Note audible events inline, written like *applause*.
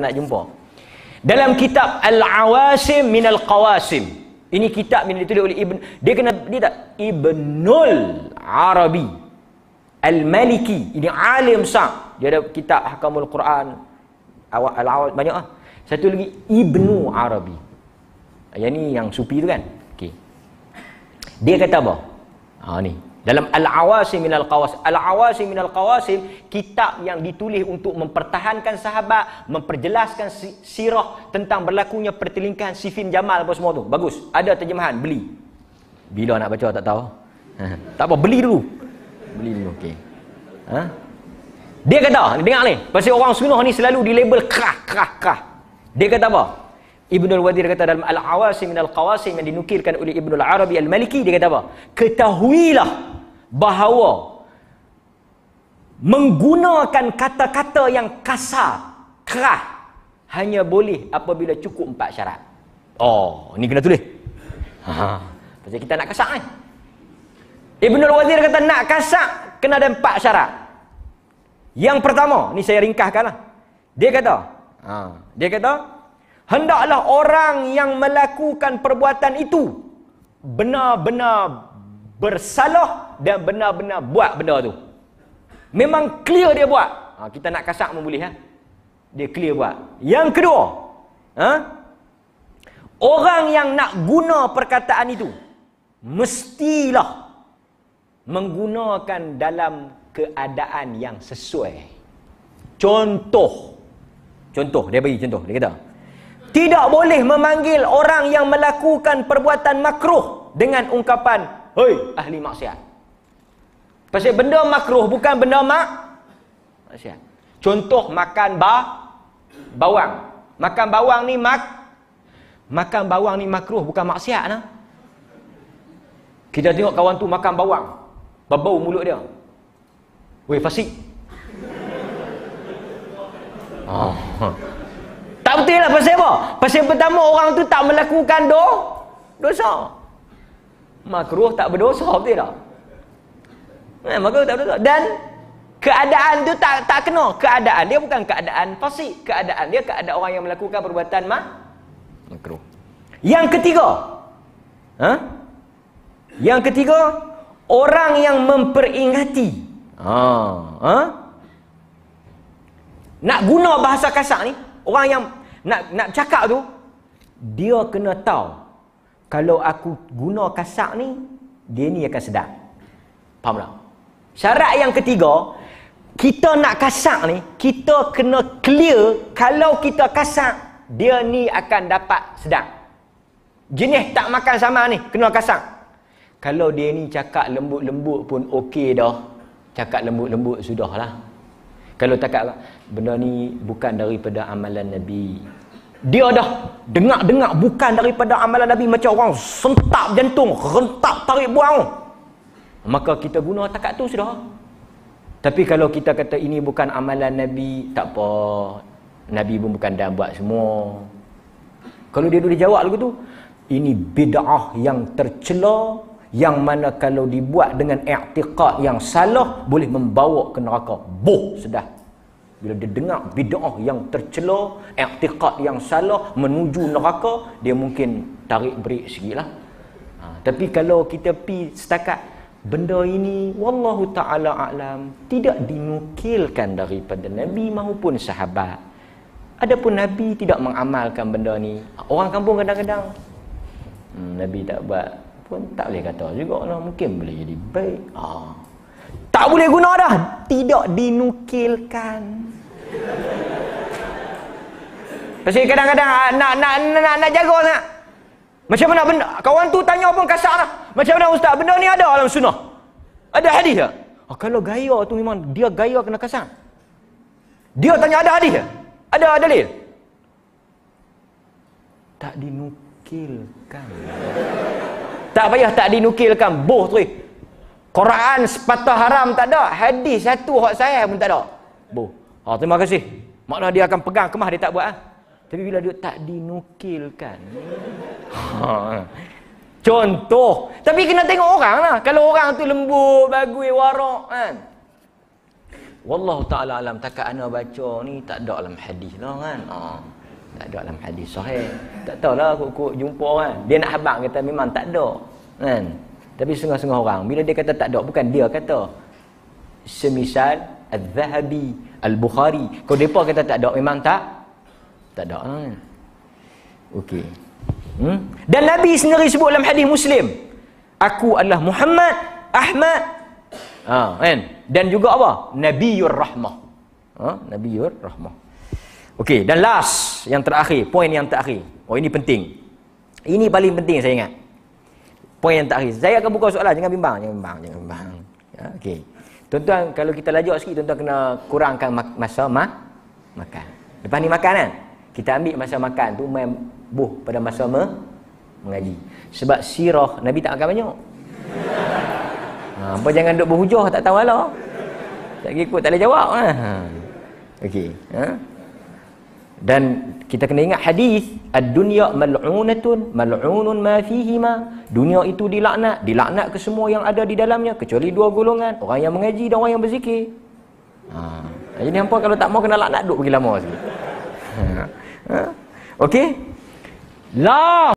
nak jumpa. Dalam kitab Al-Awasim min al-Qawasim. Ini kitab yang ditulis oleh Ibn dia kena dia tak Ibnul Arabi Al-Maliki. Ini alim sah. Dia ada kitab Hakamul Quran Al-Awasim banyak ah. Satu lagi Ibnu Arabi. Yang ni yang supi tu kan. Okey. Dia kata apa? Ha ni. Dalam Al-Awasim min Al-Qawasim. Al-Awasim min Al-Qawasim, kitab yang ditulis untuk mempertahankan sahabat, memperjelaskan sirah tentang berlakunya pertelingkahan Sifin Jamal apa semua tu. Bagus. Ada terjemahan. Beli. Bila nak baca tak tahu. Ha, tak apa. Beli dulu. Beli dulu. Okey. Ha? Dia kata, dengar ni. Pasal orang sunnah ni selalu dilabel krah, krah, krah. Dia kata apa? Ibnu al-Wadir kata dalam Al-Awasim min Al-Qawasim yang dinukirkan oleh Ibnu al-Arabi Al-Maliki dia kata apa? Ketahuilah bahawa menggunakan kata-kata yang kasar, keras hanya boleh apabila cukup empat syarat. Oh, ni kena tulis. Ha. ha. Pasal kita nak kasar kan. Ibnu Al-Wazir kata nak kasar kena ada empat syarat. Yang pertama, ni saya ringkaskanlah. Dia kata, ha. dia kata hendaklah orang yang melakukan perbuatan itu benar-benar bersalah dan benar-benar buat benda tu. Memang clear dia buat. Ha, kita nak kasak pun boleh. Ha? Dia clear buat. Yang kedua. Ha? Orang yang nak guna perkataan itu. Mestilah. Menggunakan dalam keadaan yang sesuai. Contoh. Contoh. Dia bagi contoh. Dia kata. Tidak boleh memanggil orang yang melakukan perbuatan makruh. Dengan ungkapan. Hei ahli maksiat. Pasal benda makruh bukan benda mak. Maksiat. Contoh makan ba bawang. Makan bawang ni mak makan bawang ni makruh bukan maksiat nah. Kita tengok kawan tu makan bawang. bau mulut dia. Wei fasik. Oh. *laughs* Tak betul lah pasal apa? Pasal pertama orang tu tak melakukan do dosa. Makruh tak berdosa betul tak? Eh, maka tak betul. Dan keadaan tu tak tak kena. Keadaan dia bukan keadaan fasik. Keadaan dia keadaan orang yang melakukan perbuatan mak. makro. Yang ketiga. Ha? Yang ketiga. Orang yang memperingati. Ha. Ha? Nak guna bahasa kasar ni. Orang yang nak nak cakap tu. Dia kena tahu. Kalau aku guna kasar ni. Dia ni akan sedap. Faham tak? Syarat yang ketiga, kita nak kasak ni, kita kena clear kalau kita kasak, dia ni akan dapat sedang. Jenis tak makan sama ni, kena kasak. Kalau dia ni cakap lembut-lembut pun okey dah. Cakap lembut-lembut sudah lah. Kalau tak cakap benda ni bukan daripada amalan Nabi. Dia dah dengar-dengar bukan daripada amalan Nabi macam orang sentap jantung, rentap tarik buang maka kita guna takat tu sudah tapi kalau kita kata ini bukan amalan Nabi tak apa Nabi pun bukan dah buat semua kalau dia boleh jawab lagu tu ini bid'ah yang tercela yang mana kalau dibuat dengan i'tiqad yang salah boleh membawa ke neraka boh sedah bila dia dengar bid'ah yang tercela i'tiqad yang salah menuju neraka dia mungkin tarik break sikitlah ha, tapi kalau kita pi setakat benda ini wallahu taala alam tidak dinukilkan daripada nabi maupun sahabat adapun nabi tidak mengamalkan benda ni orang kampung kadang-kadang hmm, nabi tak buat pun tak boleh kata juga lah mungkin boleh jadi baik ah. tak boleh guna dah tidak dinukilkan Pasti kadang-kadang ah, nak nak nak nak, jaga nak. Macam mana benda kawan tu tanya pun kasar lah. Macam mana ustaz? Benda ni ada dalam sunnah. Ada hadis tak? Oh, kalau gaya tu memang dia gaya kena kasar. Dia tanya ada hadis tak? Ada dalil? Tak dinukilkan. tak payah tak dinukilkan. Boh tu. Eh. Quran sepatah haram tak ada. Hadis satu hak saya pun tak ada. Boh. Ha, terima kasih. Maknanya dia akan pegang kemah dia tak buat. Ha? Tapi bila dia tak dinukilkan. *laughs* Ha. ha. Contoh. Tapi kena tengok orang lah. Kalau orang tu lembut, bagui, warak kan. Wallahu ta'ala alam takat anda baca ni tak ada dalam hadis lah kan. Ha. Tak ada dalam hadis sahih. Tak tahulah kot-kot jumpa kan. Dia nak habang kata memang tak ada. Kan? Tapi sengah-sengah orang. Bila dia kata tak ada, bukan dia kata. Semisal Al-Zahabi, Al-Bukhari. Kalau mereka kata tak ada, memang tak? Tak ada kan. Okey. Hmm? Dan Nabi sendiri sebut dalam hadis Muslim, aku adalah Muhammad, Ahmad, ha, kan? Dan juga apa? Nabiur Rahmah. Ha, Nabiur Rahmah. Okey, dan last yang terakhir, poin yang terakhir. Oh, ini penting. Ini paling penting saya ingat. Poin yang terakhir. Saya akan buka soalan, jangan bimbang, jangan bimbang, jangan bimbang. Ya, okey. Tuan-tuan, kalau kita lajuk sikit, tuan-tuan kena kurangkan masa ma makan. Lepas ni makan kan? Lah? kita ambil masa makan tu main buh pada masa me, mengaji sebab sirah nabi tak makan banyak ha apa jangan duk berhujah tak tahu lah tak ikut tak boleh jawab ah ha. okey ha dan kita kena ingat hadis ad-dunya mal'unatun mal'unun ma fihi ma dunia itu dilaknat dilaknat ke semua yang ada di dalamnya kecuali dua golongan orang yang mengaji dan orang yang berzikir ha jadi hangpa kalau tak mau kena laknat duk pergi lama sikit ha. Okay, La